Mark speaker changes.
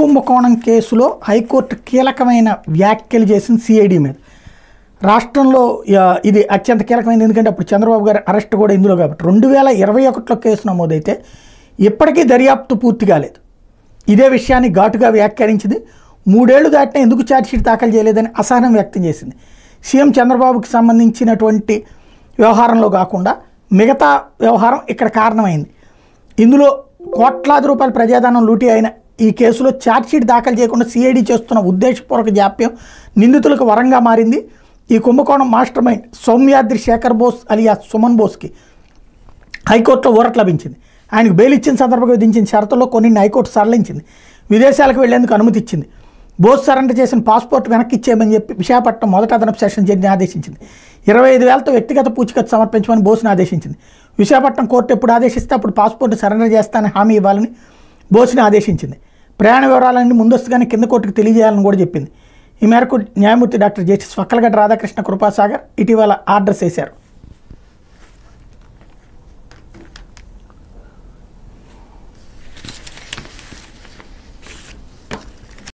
Speaker 1: కుంభకోణం కేసులో హైకోర్టు కీలకమైన వ్యాఖ్యలు చేసింది సిఐడి మీద రాష్ట్రంలో ఇది అత్యంత కీలకమైనది ఎందుకంటే అప్పుడు చంద్రబాబు గారి అరెస్ట్ కూడా ఇందులో కాబట్టి రెండు వేల ఇరవై ఒకటిలో కేసు నమోదైతే ఇప్పటికీ దర్యాప్తు పూర్తి కాలేదు ఇదే విషయాన్ని ఘాటుగా వ్యాఖ్యానించింది మూడేళ్లు దాటినా ఎందుకు ఛార్జ్షీట్ దాఖలు చేయలేదని అసహనం వ్యక్తం చేసింది సీఎం చంద్రబాబుకి సంబంధించినటువంటి వ్యవహారంలో కాకుండా మిగతా వ్యవహారం ఇక్కడ కారణమైంది ఇందులో కోట్లాది రూపాయల ప్రజాధనం లూటీ అయిన ఈ కేసులో ఛార్జ్షీట్ దాఖలు చేయకుండా సిఐడి చేస్తున్న ఉద్దేశపూర్వక జాప్యం నిందితులకు వరంగా మారింది ఈ కుంభకోణం mastermind Soumyadri Shekhar Bose alias Suman బోస్కి హైకోర్టులో ఊరట లభించింది ఆయనకు బెయిల్ ఇచ్చిన సందర్భంగా విధించిన షరతుల్లో కొన్ని హైకోర్టు సరళించింది విదేశాలకు వెళ్లేందుకు అనుమతి ఇచ్చింది బోస్ సరెండర్ చేసిన పాస్పోర్ట్ వెనక్కి ఇచ్చేయమని చెప్పి విశాఖపట్నం మొదట అదనపు సెషన్ జడ్జి ఆదేశించింది ఇరవై ఐదు వేలతో వ్యక్తిగత పూచికత్తు సమర్పించమని బోస్ని ఆదేశించింది విశాఖపట్నం కోర్టు ఎప్పుడు ఆదేశిస్తే అప్పుడు పాస్పోర్ట్ సరెండర్ చేస్తానని హామీ ఇవ్వాలని బోస్ని ఆదేశించింది ప్రయాణ వివరాలన్నీ ముందస్తుగానే కింద కోర్టుకు తెలియజేయాలని కూడా చెప్పింది ఈ మేరకు న్యాయమూర్తి డాక్టర్ జస్టిస్ వక్కలగడ్డ రాధాకృష్ణ కృపాసాగర్ ఇటీవల ఆర్డర్ చేశారు